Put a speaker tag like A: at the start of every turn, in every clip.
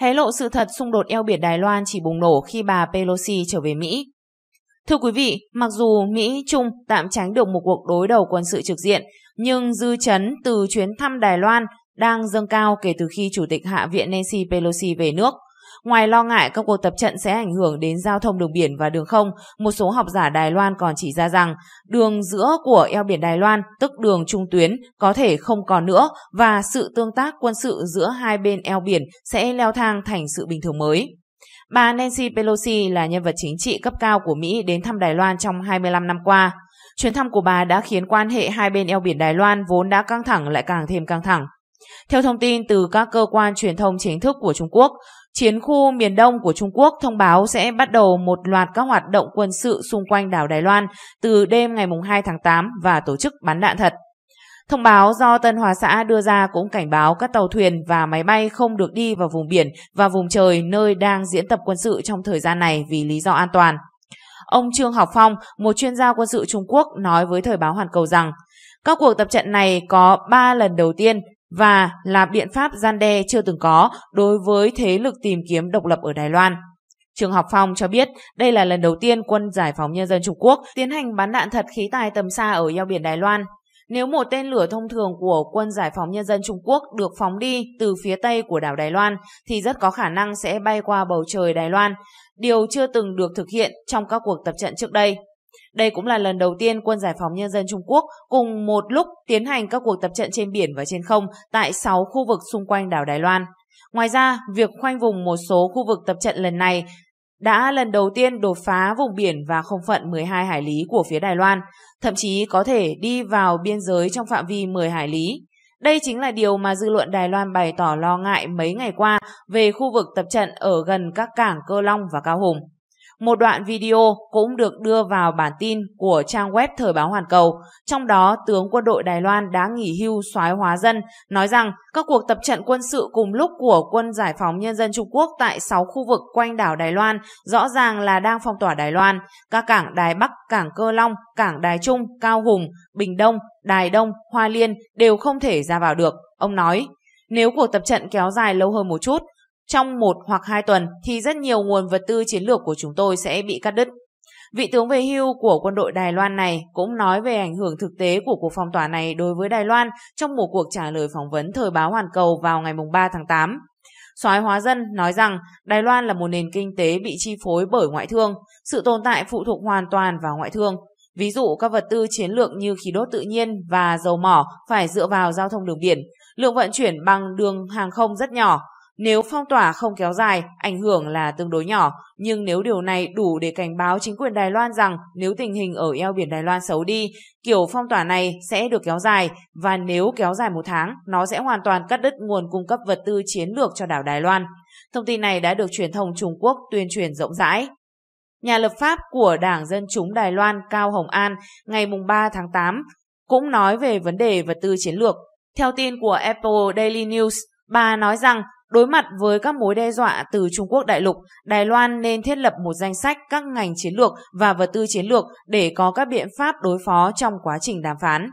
A: Hé lộ sự thật xung đột eo biển Đài Loan chỉ bùng nổ khi bà Pelosi trở về Mỹ. Thưa quý vị, mặc dù Mỹ Trung tạm tránh được một cuộc đối đầu quân sự trực diện, nhưng dư chấn từ chuyến thăm Đài Loan đang dâng cao kể từ khi Chủ tịch Hạ viện Nancy Pelosi về nước. Ngoài lo ngại các cuộc tập trận sẽ ảnh hưởng đến giao thông đường biển và đường không, một số học giả Đài Loan còn chỉ ra rằng đường giữa của eo biển Đài Loan, tức đường trung tuyến, có thể không còn nữa và sự tương tác quân sự giữa hai bên eo biển sẽ leo thang thành sự bình thường mới. Bà Nancy Pelosi là nhân vật chính trị cấp cao của Mỹ đến thăm Đài Loan trong 25 năm qua. Chuyến thăm của bà đã khiến quan hệ hai bên eo biển Đài Loan vốn đã căng thẳng lại càng thêm căng thẳng. Theo thông tin từ các cơ quan truyền thông chính thức của Trung Quốc, Chiến khu miền Đông của Trung Quốc thông báo sẽ bắt đầu một loạt các hoạt động quân sự xung quanh đảo Đài Loan từ đêm ngày 2 tháng 8 và tổ chức bắn đạn thật. Thông báo do Tân Hòa xã đưa ra cũng cảnh báo các tàu thuyền và máy bay không được đi vào vùng biển và vùng trời nơi đang diễn tập quân sự trong thời gian này vì lý do an toàn. Ông Trương Học Phong, một chuyên gia quân sự Trung Quốc, nói với thời báo Hoàn Cầu rằng các cuộc tập trận này có 3 lần đầu tiên và là biện pháp gian đe chưa từng có đối với thế lực tìm kiếm độc lập ở Đài Loan. Trường Học Phong cho biết đây là lần đầu tiên quân Giải phóng Nhân dân Trung Quốc tiến hành bắn đạn thật khí tài tầm xa ở eo biển Đài Loan. Nếu một tên lửa thông thường của quân Giải phóng Nhân dân Trung Quốc được phóng đi từ phía tây của đảo Đài Loan thì rất có khả năng sẽ bay qua bầu trời Đài Loan, điều chưa từng được thực hiện trong các cuộc tập trận trước đây. Đây cũng là lần đầu tiên quân giải phóng nhân dân Trung Quốc cùng một lúc tiến hành các cuộc tập trận trên biển và trên không tại 6 khu vực xung quanh đảo Đài Loan. Ngoài ra, việc khoanh vùng một số khu vực tập trận lần này đã lần đầu tiên đột phá vùng biển và không phận 12 hải lý của phía Đài Loan, thậm chí có thể đi vào biên giới trong phạm vi 10 hải lý. Đây chính là điều mà dư luận Đài Loan bày tỏ lo ngại mấy ngày qua về khu vực tập trận ở gần các cảng Cơ Long và Cao Hùng. Một đoạn video cũng được đưa vào bản tin của trang web Thời báo Hoàn Cầu. Trong đó, tướng quân đội Đài Loan đã nghỉ hưu soái hóa dân, nói rằng các cuộc tập trận quân sự cùng lúc của quân Giải phóng Nhân dân Trung Quốc tại 6 khu vực quanh đảo Đài Loan rõ ràng là đang phong tỏa Đài Loan. Các cảng Đài Bắc, cảng Cơ Long, cảng Đài Trung, Cao Hùng, Bình Đông, Đài Đông, Hoa Liên đều không thể ra vào được, ông nói. Nếu cuộc tập trận kéo dài lâu hơn một chút, trong một hoặc hai tuần thì rất nhiều nguồn vật tư chiến lược của chúng tôi sẽ bị cắt đứt. Vị tướng về hưu của quân đội Đài Loan này cũng nói về ảnh hưởng thực tế của cuộc phong tỏa này đối với Đài Loan trong một cuộc trả lời phỏng vấn thời báo Hoàn Cầu vào ngày 3 tháng 8. Soái Hóa Dân nói rằng Đài Loan là một nền kinh tế bị chi phối bởi ngoại thương, sự tồn tại phụ thuộc hoàn toàn vào ngoại thương. Ví dụ các vật tư chiến lược như khí đốt tự nhiên và dầu mỏ phải dựa vào giao thông đường biển, lượng vận chuyển bằng đường hàng không rất nhỏ, nếu phong tỏa không kéo dài, ảnh hưởng là tương đối nhỏ, nhưng nếu điều này đủ để cảnh báo chính quyền Đài Loan rằng nếu tình hình ở eo biển Đài Loan xấu đi, kiểu phong tỏa này sẽ được kéo dài, và nếu kéo dài một tháng, nó sẽ hoàn toàn cắt đứt nguồn cung cấp vật tư chiến lược cho đảo Đài Loan. Thông tin này đã được truyền thông Trung Quốc tuyên truyền rộng rãi. Nhà lập pháp của Đảng Dân Chúng Đài Loan Cao Hồng An ngày 3 tháng 8 cũng nói về vấn đề vật tư chiến lược. Theo tin của Apple Daily News, bà nói rằng Đối mặt với các mối đe dọa từ Trung Quốc đại lục, Đài Loan nên thiết lập một danh sách các ngành chiến lược và vật tư chiến lược để có các biện pháp đối phó trong quá trình đàm phán.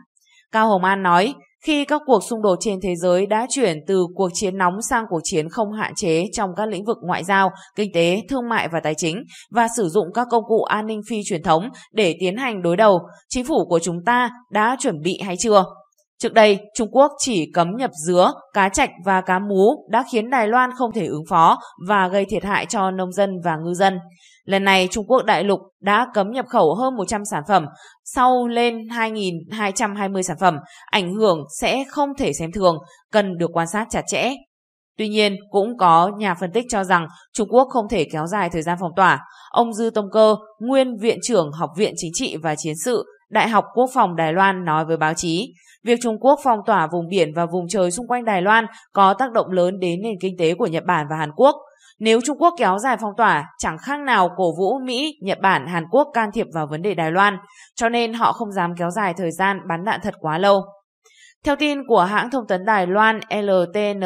A: Cao Hồng An nói, khi các cuộc xung đột trên thế giới đã chuyển từ cuộc chiến nóng sang cuộc chiến không hạn chế trong các lĩnh vực ngoại giao, kinh tế, thương mại và tài chính và sử dụng các công cụ an ninh phi truyền thống để tiến hành đối đầu, chính phủ của chúng ta đã chuẩn bị hay chưa? Trước đây, Trung Quốc chỉ cấm nhập dứa, cá chạch và cá mú đã khiến Đài Loan không thể ứng phó và gây thiệt hại cho nông dân và ngư dân. Lần này, Trung Quốc đại lục đã cấm nhập khẩu hơn 100 sản phẩm, sau lên 2.220 sản phẩm, ảnh hưởng sẽ không thể xem thường, cần được quan sát chặt chẽ. Tuy nhiên, cũng có nhà phân tích cho rằng Trung Quốc không thể kéo dài thời gian phong tỏa. Ông Dư Tông Cơ, nguyên Viện trưởng Học viện Chính trị và Chiến sự, Đại học Quốc phòng Đài Loan nói với báo chí, việc Trung Quốc phong tỏa vùng biển và vùng trời xung quanh Đài Loan có tác động lớn đến nền kinh tế của Nhật Bản và Hàn Quốc. Nếu Trung Quốc kéo dài phong tỏa, chẳng khác nào cổ vũ Mỹ, Nhật Bản, Hàn Quốc can thiệp vào vấn đề Đài Loan, cho nên họ không dám kéo dài thời gian bắn đạn thật quá lâu. Theo tin của hãng thông tấn Đài Loan LTN,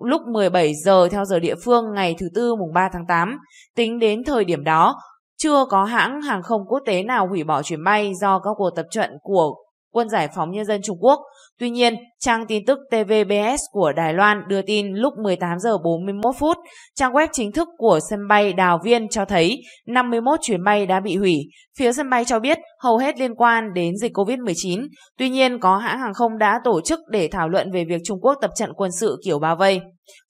A: lúc 17 giờ theo giờ địa phương ngày thứ Tư mùng 3 tháng 8, tính đến thời điểm đó, chưa có hãng hàng không quốc tế nào hủy bỏ chuyến bay do các cuộc tập trận của Quân Giải phóng Nhân dân Trung Quốc. Tuy nhiên, trang tin tức TVBS của Đài Loan đưa tin lúc 18 giờ 41 phút, trang web chính thức của sân bay Đào Viên cho thấy 51 chuyến bay đã bị hủy. Phía sân bay cho biết hầu hết liên quan đến dịch COVID-19. Tuy nhiên, có hãng hàng không đã tổ chức để thảo luận về việc Trung Quốc tập trận quân sự kiểu bao vây.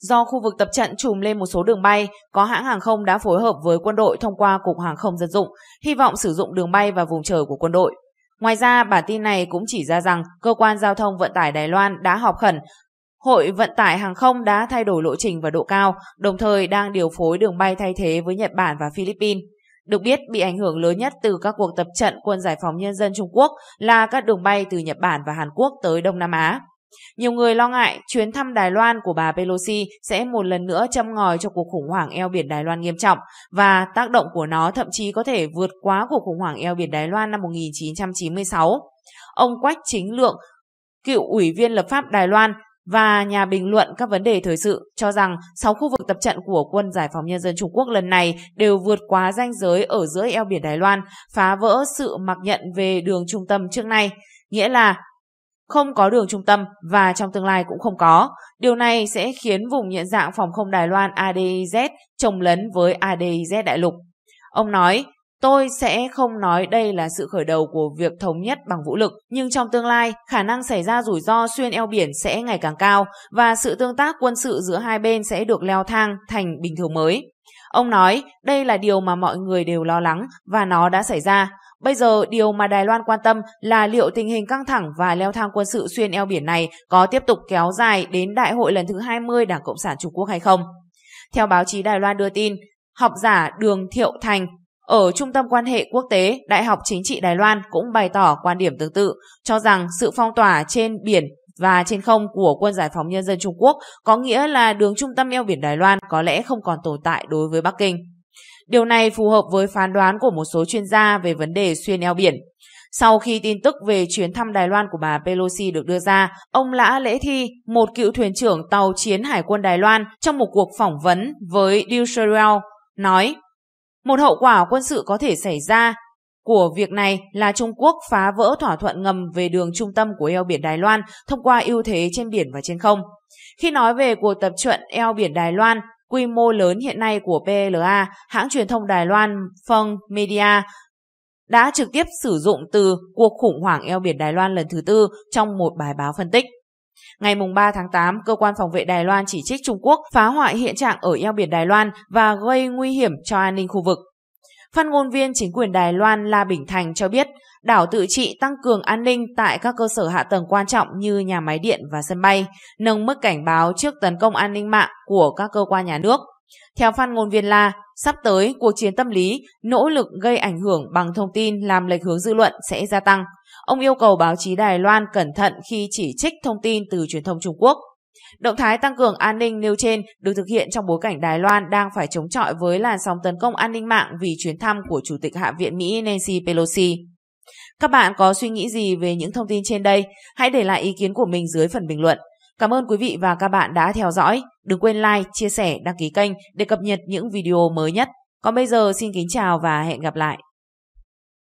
A: Do khu vực tập trận trùm lên một số đường bay, có hãng hàng không đã phối hợp với quân đội thông qua Cục Hàng không Dân dụng, hy vọng sử dụng đường bay và vùng trời của quân đội. Ngoài ra, bản tin này cũng chỉ ra rằng Cơ quan Giao thông Vận tải Đài Loan đã họp khẩn, Hội Vận tải Hàng không đã thay đổi lộ trình và độ cao, đồng thời đang điều phối đường bay thay thế với Nhật Bản và Philippines. Được biết, bị ảnh hưởng lớn nhất từ các cuộc tập trận quân giải phóng nhân dân Trung Quốc là các đường bay từ Nhật Bản và Hàn Quốc tới Đông Nam Á. Nhiều người lo ngại chuyến thăm Đài Loan của bà Pelosi sẽ một lần nữa châm ngòi cho cuộc khủng hoảng eo biển Đài Loan nghiêm trọng và tác động của nó thậm chí có thể vượt quá cuộc khủng hoảng eo biển Đài Loan năm 1996. Ông Quách Chính Lượng, cựu ủy viên lập pháp Đài Loan và nhà bình luận các vấn đề thời sự cho rằng 6 khu vực tập trận của quân Giải phóng Nhân dân Trung Quốc lần này đều vượt quá ranh giới ở giữa eo biển Đài Loan, phá vỡ sự mặc nhận về đường trung tâm trước nay. Nghĩa là không có đường trung tâm và trong tương lai cũng không có. Điều này sẽ khiến vùng nhận dạng phòng không Đài Loan ADIZ trồng lấn với ADIZ đại lục. Ông nói, Tôi sẽ không nói đây là sự khởi đầu của việc thống nhất bằng vũ lực, nhưng trong tương lai, khả năng xảy ra rủi ro xuyên eo biển sẽ ngày càng cao và sự tương tác quân sự giữa hai bên sẽ được leo thang thành bình thường mới. Ông nói, đây là điều mà mọi người đều lo lắng và nó đã xảy ra. Bây giờ, điều mà Đài Loan quan tâm là liệu tình hình căng thẳng và leo thang quân sự xuyên eo biển này có tiếp tục kéo dài đến đại hội lần thứ 20 Đảng Cộng sản Trung Quốc hay không. Theo báo chí Đài Loan đưa tin, học giả Đường Thiệu Thành ở Trung tâm Quan hệ Quốc tế Đại học Chính trị Đài Loan cũng bày tỏ quan điểm tương tự, cho rằng sự phong tỏa trên biển và trên không của quân giải phóng nhân dân Trung Quốc có nghĩa là đường trung tâm eo biển Đài Loan có lẽ không còn tồn tại đối với Bắc Kinh. Điều này phù hợp với phán đoán của một số chuyên gia về vấn đề xuyên eo biển. Sau khi tin tức về chuyến thăm Đài Loan của bà Pelosi được đưa ra, ông Lã Lễ Thi, một cựu thuyền trưởng tàu chiến hải quân Đài Loan, trong một cuộc phỏng vấn với Deutschland, nói Một hậu quả quân sự có thể xảy ra của việc này là Trung Quốc phá vỡ thỏa thuận ngầm về đường trung tâm của eo biển Đài Loan thông qua ưu thế trên biển và trên không. Khi nói về cuộc tập trận eo biển Đài Loan, quy mô lớn hiện nay của PLA, hãng truyền thông Đài Loan Phong Media đã trực tiếp sử dụng từ cuộc khủng hoảng eo biển Đài Loan lần thứ tư trong một bài báo phân tích. Ngày 3 tháng 8, cơ quan phòng vệ Đài Loan chỉ trích Trung Quốc phá hoại hiện trạng ở eo biển Đài Loan và gây nguy hiểm cho an ninh khu vực. Phát ngôn viên chính quyền Đài Loan La Bình Thành cho biết, đảo tự trị tăng cường an ninh tại các cơ sở hạ tầng quan trọng như nhà máy điện và sân bay, nâng mức cảnh báo trước tấn công an ninh mạng của các cơ quan nhà nước. Theo phát ngôn viên La, sắp tới cuộc chiến tâm lý, nỗ lực gây ảnh hưởng bằng thông tin làm lệch hướng dư luận sẽ gia tăng. Ông yêu cầu báo chí Đài Loan cẩn thận khi chỉ trích thông tin từ truyền thông Trung Quốc. Động thái tăng cường an ninh nêu trên được thực hiện trong bối cảnh Đài Loan đang phải chống chọi với làn sóng tấn công an ninh mạng vì chuyến thăm của Chủ tịch Hạ viện Mỹ Nancy Pelosi. Các bạn có suy nghĩ gì về những thông tin trên đây? Hãy để lại ý kiến của mình dưới phần bình luận. Cảm ơn quý vị và các bạn đã theo dõi. Đừng quên like, chia sẻ, đăng ký kênh để cập nhật những video mới nhất. Còn bây giờ xin kính chào và hẹn gặp lại.